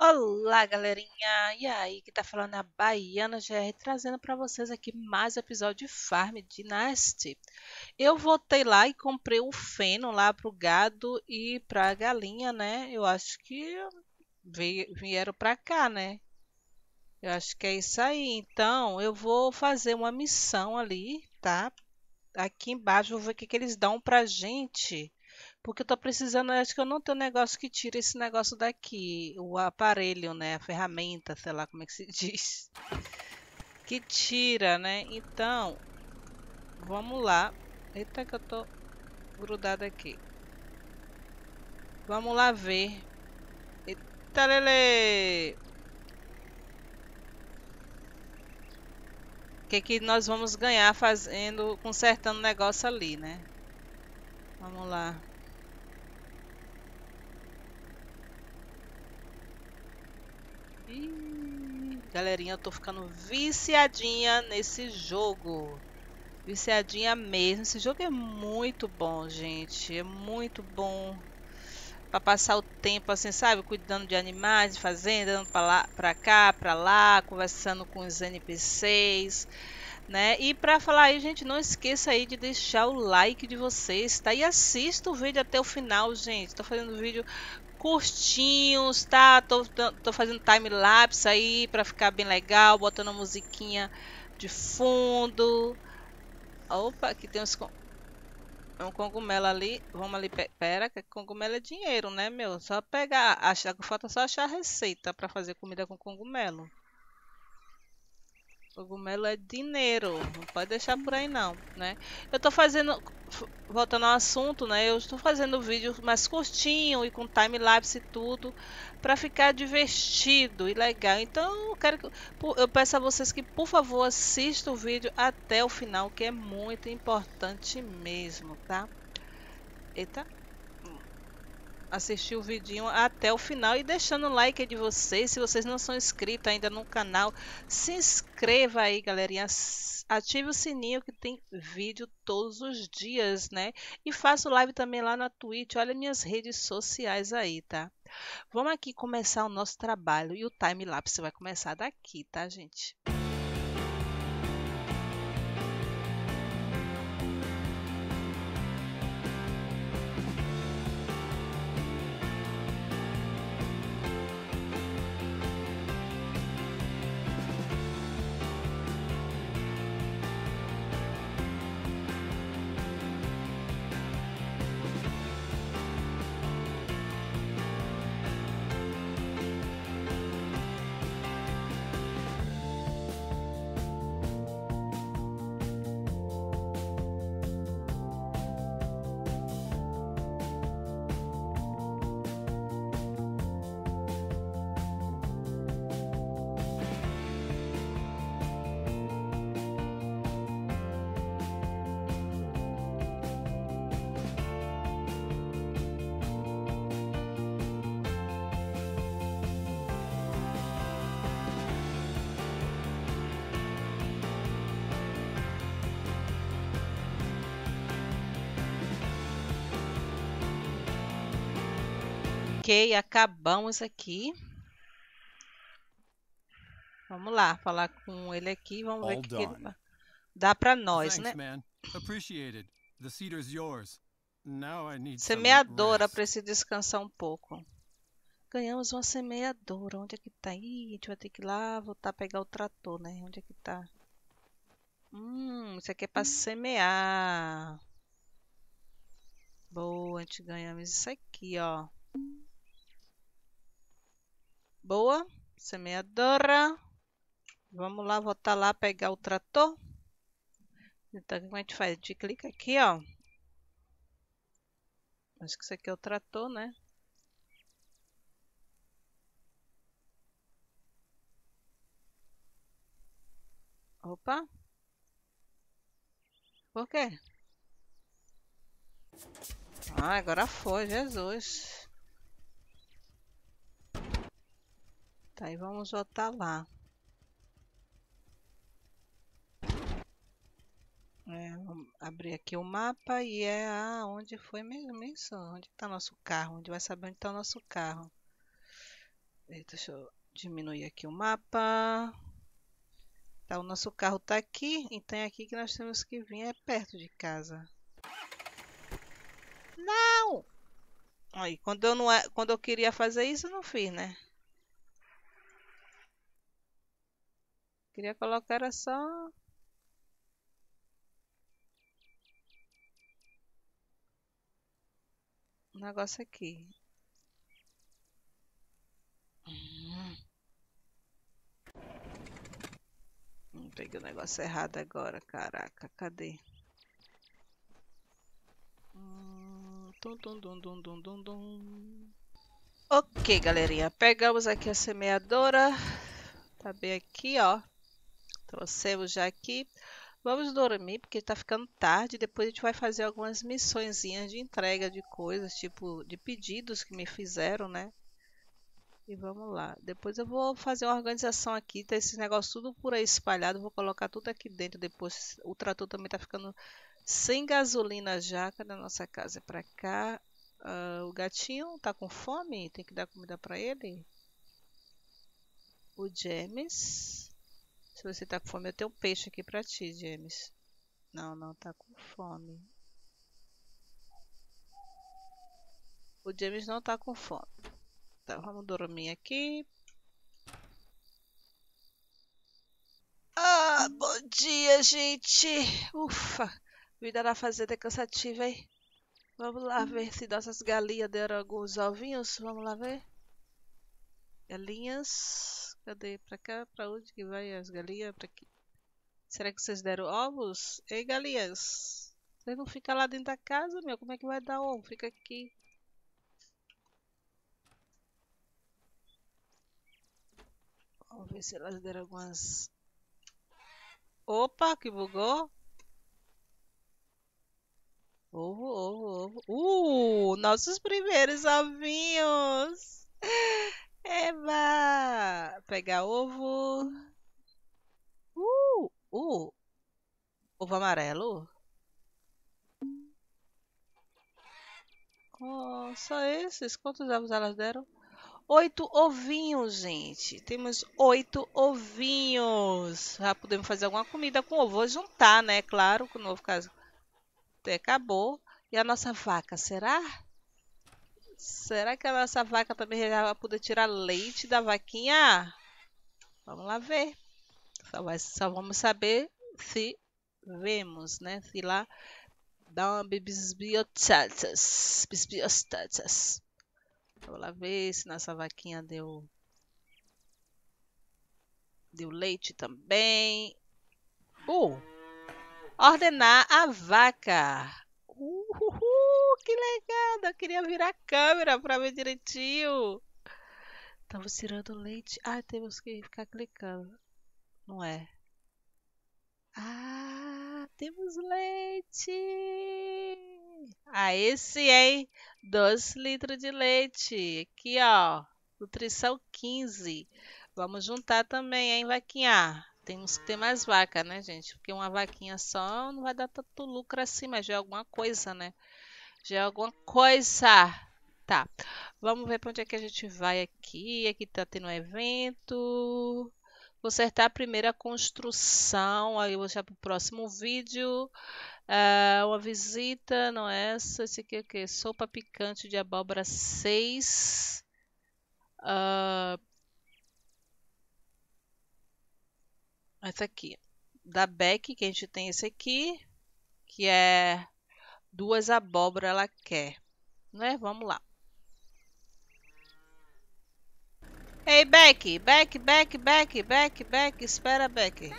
Olá, galerinha! E aí, que tá falando a Baiana GR, trazendo para vocês aqui mais episódio de Farm Dynasty. Eu voltei lá e comprei o feno lá pro gado e pra galinha, né? Eu acho que vieram para cá, né? Eu acho que é isso aí. Então, eu vou fazer uma missão ali, tá? Aqui embaixo, vou ver o que, que eles dão pra gente porque eu tô precisando, acho que eu não tenho negócio que tira esse negócio daqui. O aparelho, né? A ferramenta, sei lá como é que se diz. Que tira, né? Então, vamos lá. Eita que eu tô grudada aqui. Vamos lá ver. Eita, lele! O que, que nós vamos ganhar fazendo, consertando o negócio ali, né? Vamos lá. Galerinha, eu tô ficando viciadinha nesse jogo. Viciadinha mesmo. Esse jogo é muito bom, gente. É muito bom para passar o tempo assim, sabe? Cuidando de animais, de fazenda, andando para lá, para cá, para lá, conversando com os NPCs, né? E para falar aí, gente, não esqueça aí de deixar o like de vocês, tá? E assista o vídeo até o final, gente. Tô fazendo vídeo curtinhos, tá? Tô, tô, tô fazendo time lapse aí para ficar bem legal, botando musiquinha de fundo. Opa, aqui tem uns é um cogumelo ali. Vamos ali, pera, que cogumelo é dinheiro, né, meu? Só pegar, achar, falta só achar a receita para fazer comida com cogumelo. Cogumelo é dinheiro, não pode deixar por aí não, né? Eu tô fazendo, voltando ao assunto, né? Eu estou fazendo vídeo mais curtinho e com time lapse e tudo para ficar divertido e legal. Então, eu quero que eu peço a vocês que por favor assistam o vídeo até o final, que é muito importante mesmo, tá? Eita assistir o vídeo até o final e deixando o like de vocês. Se vocês não são inscritos ainda no canal, se inscreva aí, galerinha. Ative o sininho que tem vídeo todos os dias, né? E faço live também lá na Twitch. Olha minhas redes sociais aí, tá? Vamos aqui começar o nosso trabalho e o time lapse vai começar daqui, tá, gente? Ok, acabamos aqui. Vamos lá, falar com ele aqui, vamos All ver o que ele dá para nós, Thanks, né? Man. Appreciated. The yours. Now I need semeadora, preciso descansar um pouco. Ganhamos uma semeadora. Onde é que tá? Ih, a gente vai ter que ir lá voltar a pegar o trator, né? Onde é que tá? Hum, isso aqui é para semear. Boa, a gente ganhamos isso aqui, ó. Boa. Semeadora. É Vamos lá, voltar tá lá, pegar o trator. Então, o que a gente faz? A gente clica aqui, ó. Acho que isso aqui é o trator, né? Opa. Por quê? Ah, agora foi, Jesus. Tá, e vamos voltar lá. É, abrir aqui o mapa e é ah, onde foi mesmo isso? Onde está nosso carro? Onde vai saber onde está nosso carro? Deixa eu diminuir aqui o mapa. Tá, o nosso carro está aqui, então é aqui que nós temos que vir, é perto de casa. Não! Aí, quando eu, não, é, quando eu queria fazer isso, eu não fiz, né? Queria colocar era só... Um negócio aqui. Hum. peguei o negócio errado agora, caraca, cadê? Hum, tum, tum, tum, tum, tum, tum, Ok, galerinha, pegamos aqui a semeadora, tá bem aqui, ó, Trouxemos já aqui. Vamos dormir, porque está ficando tarde. Depois a gente vai fazer algumas missõezinhas de entrega de coisas, tipo de pedidos que me fizeram, né? E vamos lá. Depois eu vou fazer uma organização aqui. Tá esses negócios tudo por aí espalhado. Vou colocar tudo aqui dentro depois. O trator também tá ficando sem gasolina já. Cadê a nossa casa? É pra cá. Uh, o gatinho tá com fome? Tem que dar comida pra ele? O James. Se você tá com fome, eu tenho um peixe aqui pra ti, James. Não, não tá com fome. O James não tá com fome. Tá, vamos dormir aqui. Ah, bom dia, gente! Ufa! Vida na fazenda é cansativa, hein? Vamos lá ver se nossas galinhas deram alguns ovinhos. Vamos lá ver. Galinhas... Cadê? Pra cá? Pra onde que vai as galinhas? Pra aqui. Será que vocês deram ovos? Ei, galinhas! Vocês não ficam lá dentro da casa, meu? Como é que vai dar ovo? Fica aqui. Vamos ver se elas deram algumas... Opa, que bugou! Ovo, ovo, ovo. Uh, nossos primeiros ovinhos! Eva! Pegar ovo. Uh! Uh! Ovo amarelo? Oh, só esses? Quantos ovos elas deram? Oito ovinhos, gente. Temos oito ovinhos. Já ah, podemos fazer alguma comida com ovo. Vou juntar, né? Claro, com o novo caso. Até acabou. E a nossa vaca, será? Será? Será que a nossa vaca também já poder tirar leite da vaquinha? Vamos lá ver. Só, vai, só vamos saber se vemos, né? Se lá dá uma bisbiotatas. Bisbiotatas. Vamos lá ver se nossa vaquinha deu... Deu leite também. Uh! Ordenar a vaca que legal! Eu queria virar a câmera pra ver direitinho. Estamos tirando leite. Ah, temos que ficar clicando. Não é? Ah, temos leite! Ah, esse hein? 12 litros de leite. Aqui, ó. Nutrição 15. Vamos juntar também, hein, vaquinha? Temos que ter mais vaca, né, gente? Porque uma vaquinha só não vai dar tanto lucro assim, mas já é alguma coisa, né? Já é alguma coisa. Tá. Vamos ver para onde é que a gente vai aqui. Aqui tá tendo um evento. Consertar a primeira construção. Aí eu vou deixar para o próximo vídeo. Uh, uma visita, não é essa? Esse aqui é o quê? Sopa picante de abóbora 6. Uh, ah, essa aqui. Da Beck, que a gente tem esse aqui. Que é duas abóboras ela quer, né? Vamos lá. Ei, Beck, Beck, Beck, Beck, Beck, Beck, espera, Beck.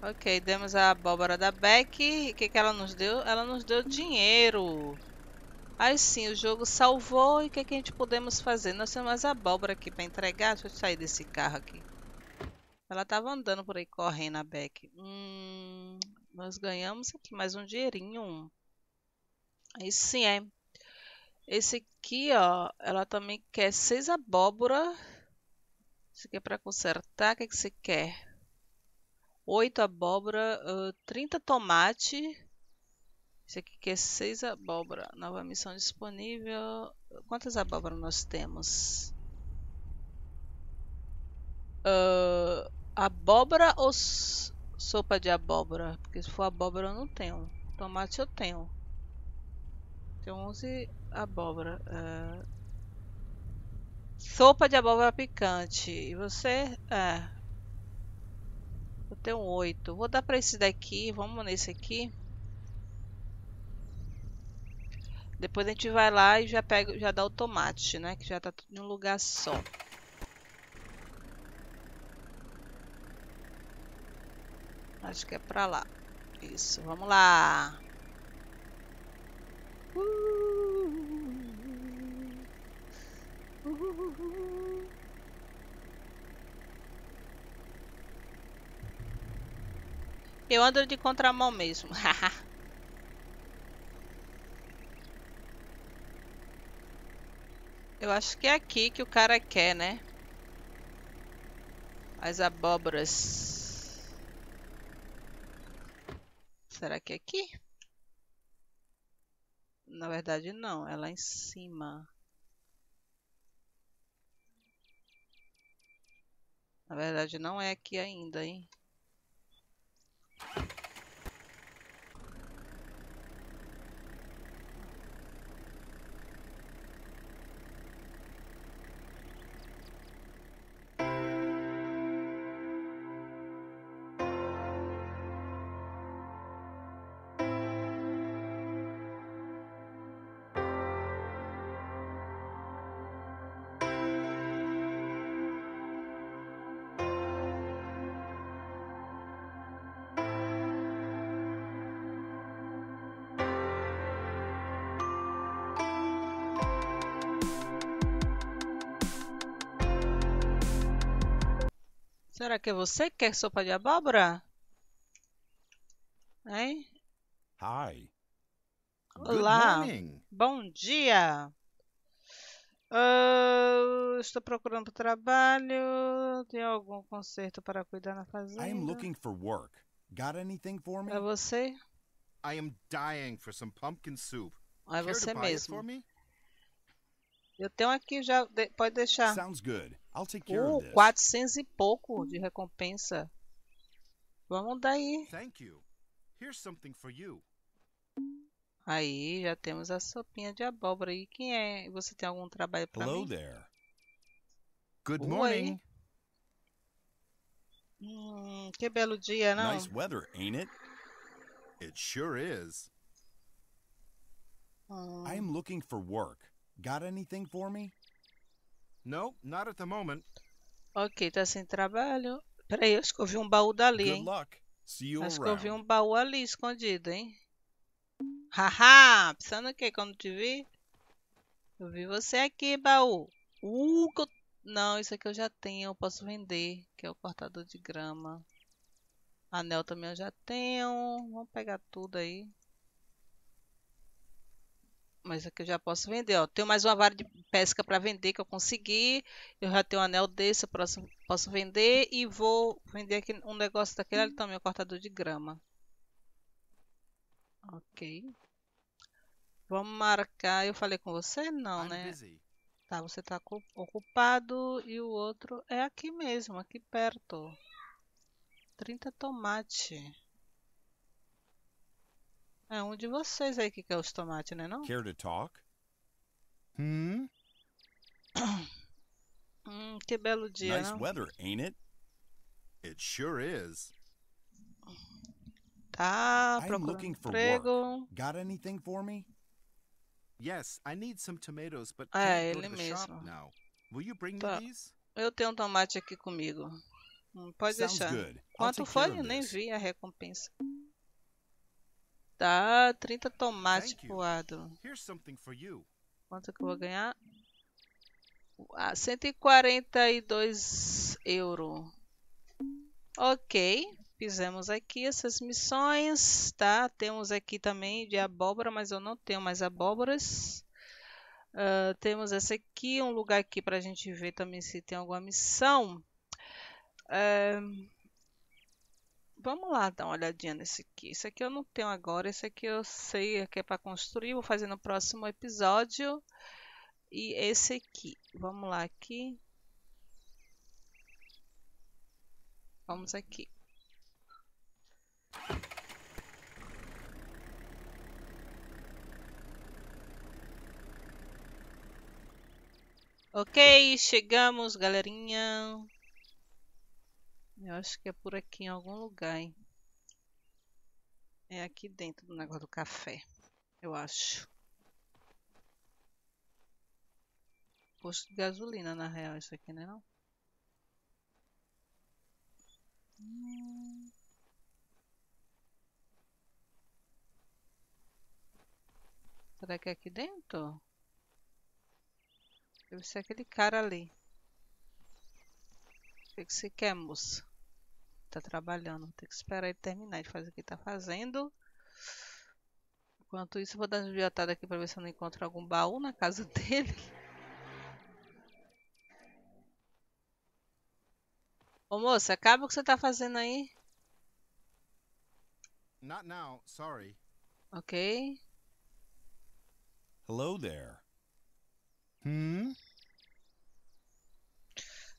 Ok, demos a abóbora da Beck. O que, que ela nos deu? Ela nos deu dinheiro. Aí sim, o jogo salvou. E o que, que a gente podemos fazer? Nós temos mais abóbora aqui para entregar. Deixa eu sair desse carro aqui. Ela tava andando por aí correndo a Beck. Hum, nós ganhamos aqui mais um dinheirinho. aí sim é. Esse aqui, ó, ela também quer seis abóbora. Isso aqui é pra consertar. O que, é que você quer? Oito abóbora, uh, tomate. Isso aqui quer seis abóbora. Nova missão disponível. Quantas abóbora nós temos? Uh, Abóbora ou sopa de abóbora? Porque se for abóbora eu não tenho. Tomate eu tenho. Tenho 11 abóbora. É. Sopa de abóbora picante. E você? É. Eu tenho 8. Vou dar pra esse daqui. Vamos nesse aqui. Depois a gente vai lá e já, pega, já dá o tomate, né? Que já tá tudo em um lugar só. Acho que é pra lá. Isso, vamos lá. Uh. Eu ando de contramão mesmo. Eu acho que é aqui que o cara quer, né? As abóboras. Será que é aqui? Na verdade, não. É lá em cima. Na verdade, não é aqui ainda, hein? Será que é você que quer sopa de abóbora? Hein? Hi. Olá. Bom dia. Uh, estou procurando trabalho. Tem algum conserto para cuidar na fazenda? I am looking for work. Got anything for me? É você? I am dying for some pumpkin soup. É você mesmo. Eu tenho aqui já, pode deixar. Sounds good. I'll take care uh, of this. 400 e pouco de recompensa. Vamos daí. Thank you. Here's something for you. Aí já temos a sopinha de abóbora. aí. quem é? Você tem algum trabalho para mim? Hello there. Good Oi. morning. Hum, que belo dia, não? Nice weather, ain't it? It sure is. Hum. I'm looking for work. Got anything for me? No, not at the moment. Ok, tá sem trabalho. Peraí, eu acho que eu vi um baú dali, hein? Good luck. See you acho around. que eu vi um baú ali escondido, hein? Haha, pensando o que Quando te vi? Eu vi você aqui, baú. Uh, Não, isso aqui eu já tenho, eu posso vender, que é o cortador de grama. Anel também eu já tenho. Vamos pegar tudo aí. Mas aqui é eu já posso vender, ó. Tenho mais uma vara de pesca para vender que eu consegui. Eu já tenho um anel desse, eu posso, posso vender. E vou vender aqui um negócio daquele ali também, um cortador de grama. Ok. Vamos marcar. Eu falei com você? Não, né? Tá, você tá ocupado e o outro é aqui mesmo, aqui perto. 30 tomate. É um de vocês aí que quer os tomates, né não? Care to talk? Hum? hum que belo dia, nice não? weather, ain't it? It sure is. Tá, I'm looking for emprego. Work. Got anything for me? Yes, I need some tomatoes, but ah, can't é, ele mesmo. now. Will you bring tá. these? Eu tenho um tomate aqui comigo. Hum, pode Sounds deixar. Good. Quanto foi? Nem vi a recompensa dá tá 30 tomates voado. Quanto que eu vou ganhar? Ah, 142 euro. Ok, fizemos aqui essas missões, tá? Temos aqui também de abóbora, mas eu não tenho mais abóboras. Uh, temos essa aqui, um lugar aqui para a gente ver também se tem alguma missão. Uh, Vamos lá dar uma olhadinha nesse aqui. Esse aqui eu não tenho agora, esse aqui eu sei que é para construir, vou fazer no próximo episódio. E esse aqui, vamos lá aqui. Vamos aqui. Ok, chegamos, galerinha. Eu acho que é por aqui em algum lugar, hein? É aqui dentro do negócio do café, eu acho. Posto de gasolina, na real, isso aqui, né não? Será que é aqui dentro? Deve ser aquele cara ali. O que, que você quer, moça? tá trabalhando. tem que esperar ele terminar de fazer o que tá fazendo. Enquanto isso, vou dar uma biotada aqui pra ver se eu não encontro algum baú na casa dele. Ô moça, acaba o que você tá fazendo aí. Not now, sorry. Ok. Hello there. Hmm?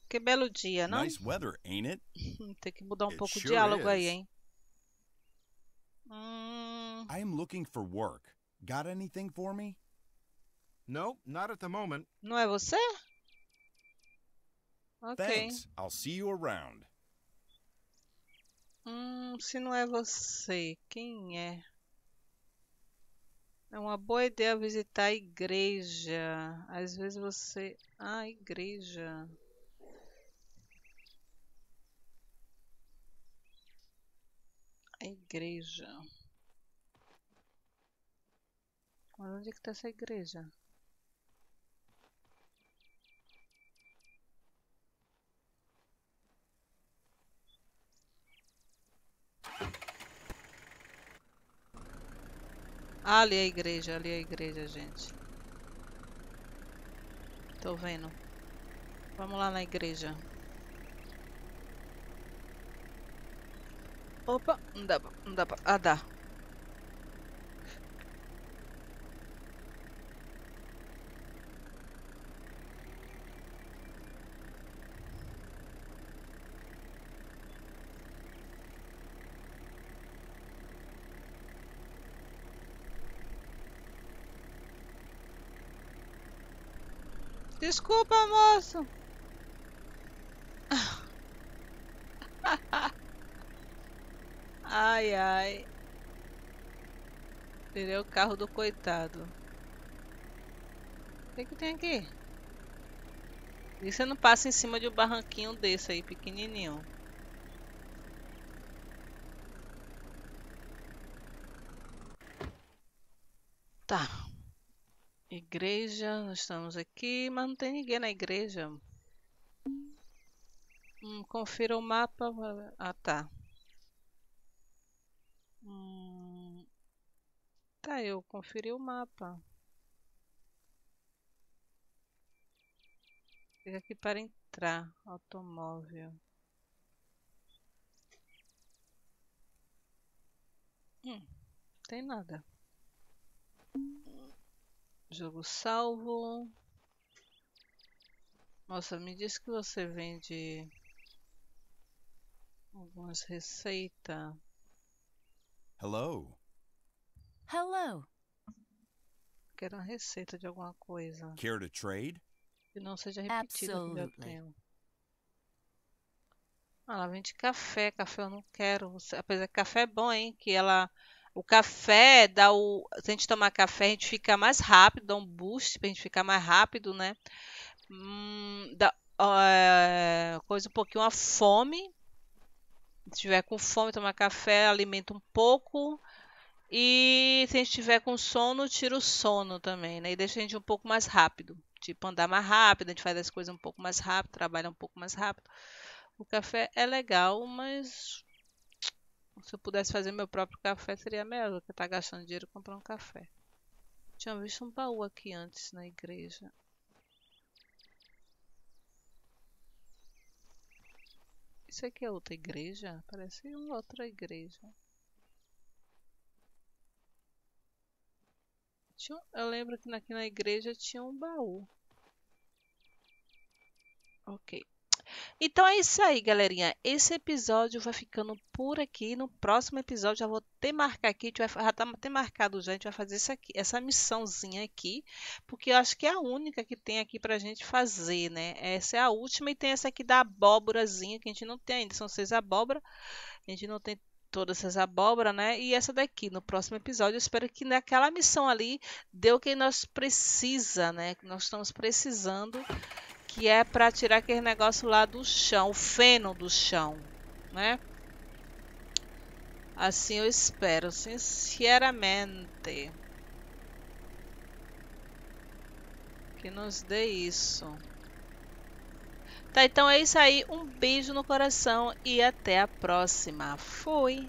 Que belo dia, não? Nice weather, ain't it? Hum, tem que mudar um it pouco sure o diálogo is. aí, hein? Hum. looking for work. Got anything for me? No, not at the moment. Não é você? Ok. Thanks. I'll see you around. Hum, se não é você, quem é? É uma boa ideia visitar a igreja. Às vezes você. Ah, igreja. A igreja. Mas onde é que está essa igreja? ali é a igreja, ali é a igreja, gente. Tô vendo. Vamos lá na igreja. Opa, não dá pra, não dá pra... Ah, dá. Desculpa, moço. Ai, ai. o carro do coitado. O que, que tem aqui? E você não passa em cima de um barranquinho desse aí, pequenininho. Tá. Igreja, nós estamos aqui, mas não tem ninguém na igreja. Hum, confira o mapa. Ah, tá. Hum, tá, eu conferi o mapa. Chega aqui para entrar, automóvel. Hum, tem nada. Jogo salvo. Nossa, me diz que você vende algumas receitas. Hello. Hello. Quero uma receita de alguma coisa. Care to trade? Que não seja repetida no tempo. Ah, ela vende café. Café eu não quero. Apesar que café é bom, hein? Que ela... O café dá o... Se a gente tomar café, a gente fica mais rápido. Dá um boost pra gente ficar mais rápido, né? Hum, dá... Uh, coisa um pouquinho a fome estiver com fome, tomar café, alimenta um pouco. E se a gente estiver com sono, tira o sono também, né? E deixa a gente um pouco mais rápido. Tipo, andar mais rápido, a gente faz as coisas um pouco mais rápido, trabalha um pouco mais rápido. O café é legal, mas se eu pudesse fazer meu próprio café, seria melhor que estar tá gastando dinheiro comprando um café. Tinha visto um baú aqui antes na igreja. Isso aqui é outra igreja? Parece uma outra igreja. Eu lembro que aqui na igreja tinha um baú. Ok. Então é isso aí, galerinha. Esse episódio vai ficando por aqui. No próximo episódio já vou ter marcar aqui, já está marcado já, a gente vai fazer isso aqui, essa missãozinha aqui, porque eu acho que é a única que tem aqui pra gente fazer, né? Essa é a última e tem essa aqui da abóborazinha que a gente não tem ainda, são seis abóbora. A gente não tem todas essas abóbora, né? E essa daqui, no próximo episódio, eu espero que naquela missão ali deu o que nós precisa, né? Que nós estamos precisando que é para tirar aquele negócio lá do chão, o feno do chão, né? Assim eu espero, sinceramente. Que nos dê isso. Tá, então é isso aí. Um beijo no coração e até a próxima. Fui!